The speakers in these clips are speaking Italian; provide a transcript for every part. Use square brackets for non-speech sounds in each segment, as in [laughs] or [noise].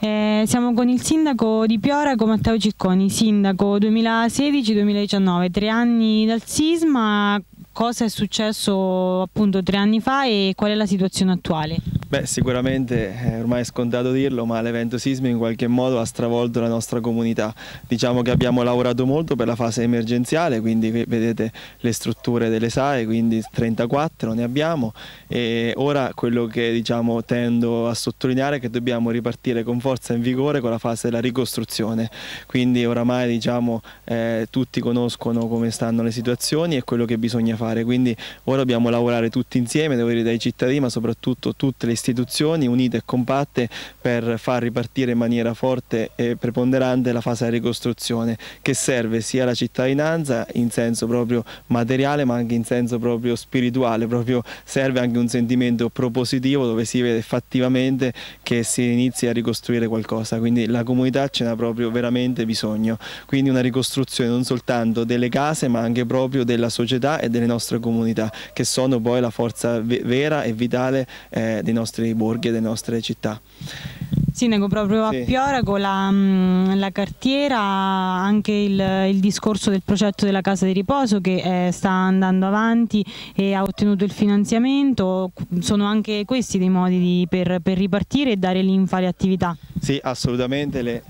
Eh, siamo con il sindaco di Pioraco Matteo Cicconi, sindaco 2016-2019, tre anni dal sisma, cosa è successo appunto tre anni fa e qual è la situazione attuale? Beh, sicuramente eh, è ormai scontato dirlo, ma l'evento sismico in qualche modo ha stravolto la nostra comunità. Diciamo che abbiamo lavorato molto per la fase emergenziale, quindi vedete le strutture delle SAE, quindi 34 ne abbiamo e ora quello che diciamo, tendo a sottolineare è che dobbiamo ripartire con forza in vigore con la fase della ricostruzione. Quindi oramai diciamo, eh, tutti conoscono come stanno le situazioni e quello che bisogna fare, quindi ora dobbiamo lavorare tutti insieme, devo dire dai cittadini, ma soprattutto tutte le istituzioni unite e compatte per far ripartire in maniera forte e preponderante la fase di ricostruzione che serve sia alla cittadinanza in senso proprio materiale ma anche in senso proprio spirituale, proprio serve anche un sentimento propositivo dove si vede effettivamente che si inizia a ricostruire qualcosa, quindi la comunità ce n'ha proprio veramente bisogno, quindi una ricostruzione non soltanto delle case ma anche proprio della società e delle nostre comunità che sono poi la forza vera e vitale eh, dei nostri nostri borghi e delle nostre città. Sindaco, proprio sì. a Pioraco la, mm, la, cartiera, anche il, il, discorso del progetto della casa di riposo che eh, sta andando avanti e ha ottenuto il finanziamento, sono anche questi dei modi di, per, per ripartire e dare linfa alle attività? Sì, assolutamente, le,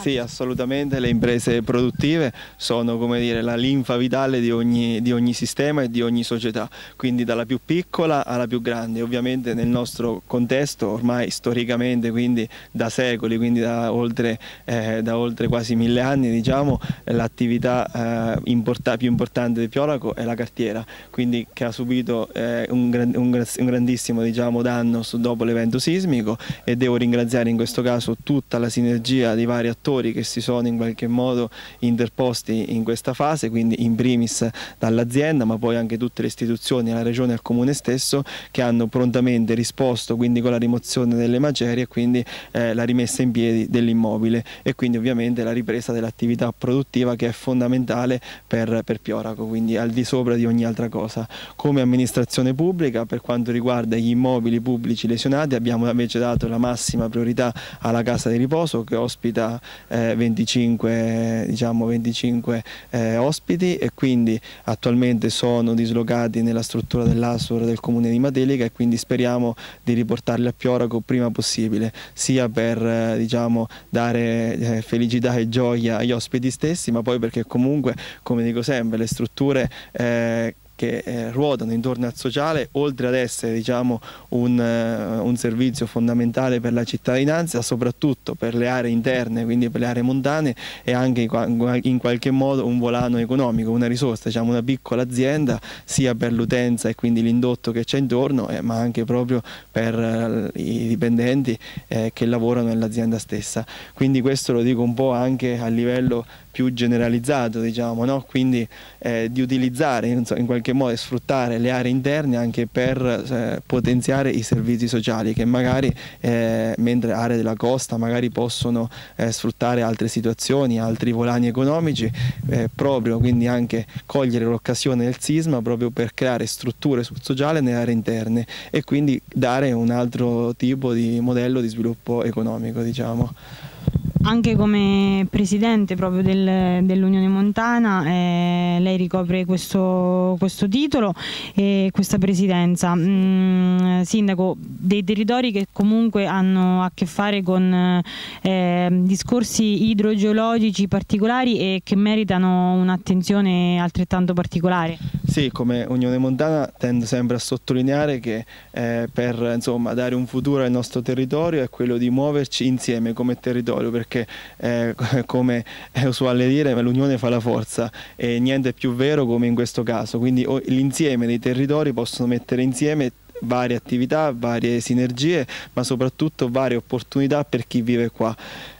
sì, assolutamente, le imprese produttive sono dire, la linfa vitale di ogni, di ogni, sistema e di ogni società, quindi dalla più piccola alla più grande, ovviamente nel nostro contesto ormai storicamente, quindi da secoli, quindi da oltre, eh, da oltre quasi mille anni, diciamo, l'attività eh, import più importante di Piolaco è la cartiera, quindi che ha subito eh, un, gran un, gran un, grandissimo diciamo, danno dopo l'evento sismico e devo ringraziare in questo caso tutta la sinergia di vari attori attori che si sono in qualche modo interposti in questa fase, quindi in primis dall'azienda ma poi anche tutte le istituzioni, la regione e il comune stesso che hanno prontamente risposto quindi con la rimozione delle macerie e quindi eh, la rimessa in piedi dell'immobile e quindi ovviamente la ripresa dell'attività produttiva che è fondamentale per, per Pioraco, quindi al di sopra di ogni altra cosa. Come amministrazione pubblica per quanto riguarda gli immobili pubblici lesionati abbiamo invece dato la massima priorità alla casa di riposo che ospita eh, 25, diciamo 25 eh, ospiti e quindi attualmente sono dislocati nella struttura dell'Asur del comune di Matelica e quindi speriamo di riportarli a Pioraco prima possibile, sia per eh, diciamo, dare eh, felicità e gioia agli ospiti stessi, ma poi perché comunque, come dico sempre, le strutture eh, che eh, ruotano intorno al sociale, oltre ad essere diciamo, un, uh, un, servizio fondamentale per la cittadinanza, soprattutto per le aree interne, quindi per le aree montane, è anche in qualche modo un volano economico, una risorsa, diciamo, una piccola azienda sia per l'utenza e quindi l'indotto che c'è intorno, eh, ma anche proprio per uh, i dipendenti eh, che lavorano nell'azienda stessa. Quindi questo lo dico un po' anche a livello più generalizzato, diciamo, no? quindi eh, di utilizzare in, in qualche qualche modo di sfruttare le aree interne anche per eh, potenziare i servizi sociali che magari eh, mentre aree della costa magari possono eh, sfruttare altre situazioni, altri volani economici, eh, proprio quindi anche cogliere l'occasione del sisma proprio per creare strutture sociali nelle aree interne e quindi dare un altro tipo di modello di sviluppo economico diciamo anche come presidente proprio del, dell'Unione Montana eh, lei ricopre questo, questo, titolo e questa presidenza. Mm, sindaco, dei territori che comunque hanno a che fare con eh, discorsi idrogeologici particolari e che meritano un'attenzione altrettanto particolare. Sì, come Unione Montana tendo sempre a sottolineare che eh, per insomma, dare un futuro al nostro territorio è quello di muoverci insieme come territorio, perché eh, [laughs] come è usuale dire l'unione fa la forza e niente è più vero come in questo caso, quindi l'insieme dei territori possono mettere insieme varie attività, varie sinergie, ma soprattutto varie opportunità per chi vive qua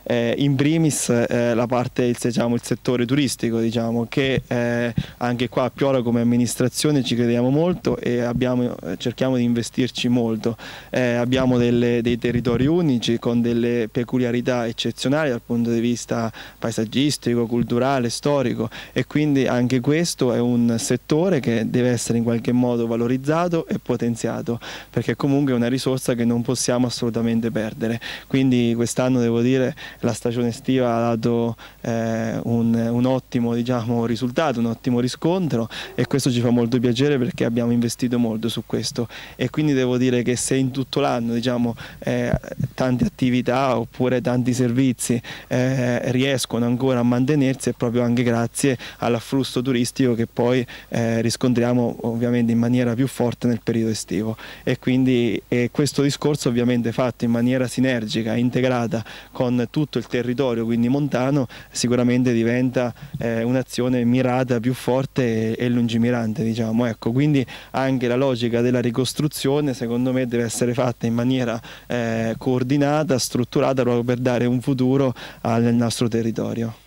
eh, in primis eh, la parte, il, diciamo, il settore turistico, diciamo, che eh, anche qua a Piora come amministrazione ci crediamo molto e abbiamo, eh, cerchiamo di investirci molto. Eh, abbiamo delle, dei territori unici con delle peculiarità eccezionali dal punto di vista paesaggistico, culturale, storico e quindi anche questo è un settore che deve essere in qualche modo valorizzato e potenziato perché comunque è una risorsa che non possiamo assolutamente perdere. Quindi quest'anno devo dire la stagione estiva ha dato eh, un, un, ottimo diciamo, risultato, un ottimo riscontro e questo ci fa molto piacere perché abbiamo investito molto su questo e quindi devo dire che se in tutto l'anno diciamo, eh, tante attività oppure tanti servizi eh, riescono ancora a mantenersi è proprio anche grazie all'afflusso turistico che poi eh, riscontriamo ovviamente in maniera più forte nel periodo estivo e quindi questo discorso ovviamente fatto in maniera sinergica, integrata con tutti tutto il territorio, quindi montano, sicuramente diventa eh, un'azione mirata più forte e, e lungimirante. Diciamo. Ecco, quindi anche la logica della ricostruzione secondo me deve essere fatta in maniera eh, coordinata, strutturata proprio per dare un futuro al nostro territorio.